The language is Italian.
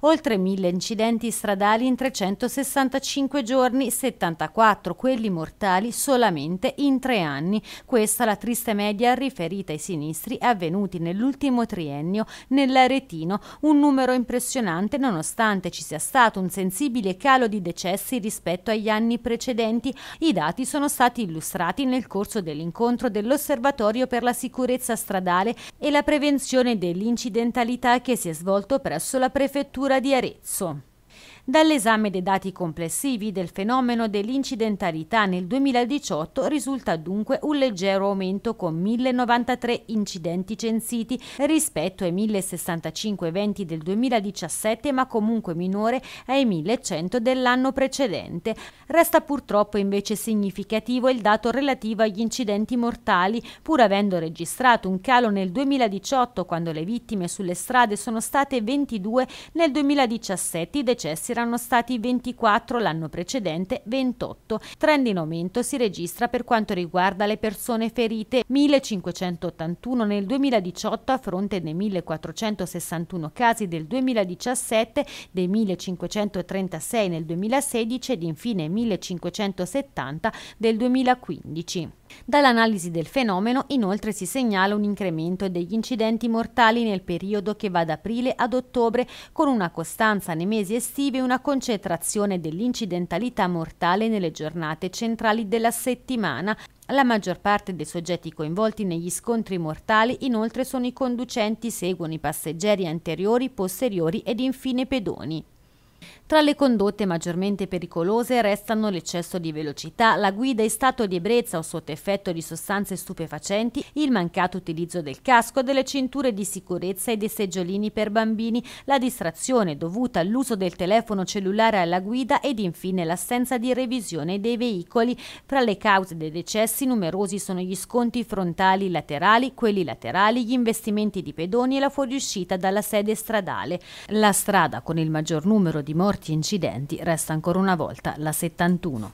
oltre 1000 incidenti stradali in 365 giorni, 74 quelli mortali solamente in tre anni. Questa la triste media riferita ai sinistri avvenuti nell'ultimo triennio nell'Aretino, un numero impressionante nonostante ci sia stato un sensibile calo di decessi rispetto agli anni precedenti. I dati sono stati illustrati nel corso dell'incontro dell'Osservatorio per la sicurezza stradale e la prevenzione dell'incidentalità che si è svolto presso la prefettura prefettura di Arezzo. Dall'esame dei dati complessivi del fenomeno dell'incidentalità nel 2018 risulta dunque un leggero aumento con 1093 incidenti censiti rispetto ai 1065 eventi del 2017 ma comunque minore ai 1100 dell'anno precedente. Resta purtroppo invece significativo il dato relativo agli incidenti mortali, pur avendo registrato un calo nel 2018 quando le vittime sulle strade sono state 22, nel 2017 i decessi erano stati 24 l'anno precedente, 28. Trend in aumento si registra per quanto riguarda le persone ferite, 1581 nel 2018 a fronte dei 1461 casi del 2017, dei 1536 nel 2016 ed infine 1570 del 2015. Dall'analisi del fenomeno inoltre si segnala un incremento degli incidenti mortali nel periodo che va da aprile ad ottobre con una costanza nei mesi estivi e una concentrazione dell'incidentalità mortale nelle giornate centrali della settimana, la maggior parte dei soggetti coinvolti negli scontri mortali inoltre sono i conducenti, seguono i passeggeri anteriori, posteriori ed infine pedoni. Tra le condotte maggiormente pericolose restano l'eccesso di velocità, la guida in stato di ebbrezza o sotto effetto di sostanze stupefacenti, il mancato utilizzo del casco, delle cinture di sicurezza e dei seggiolini per bambini, la distrazione dovuta all'uso del telefono cellulare alla guida ed infine l'assenza di revisione dei veicoli. Tra le cause dei decessi numerosi sono gli sconti frontali laterali, quelli laterali, gli investimenti di pedoni e la fuoriuscita dalla sede stradale. La strada con il maggior numero di di morti e incidenti resta ancora una volta la 71.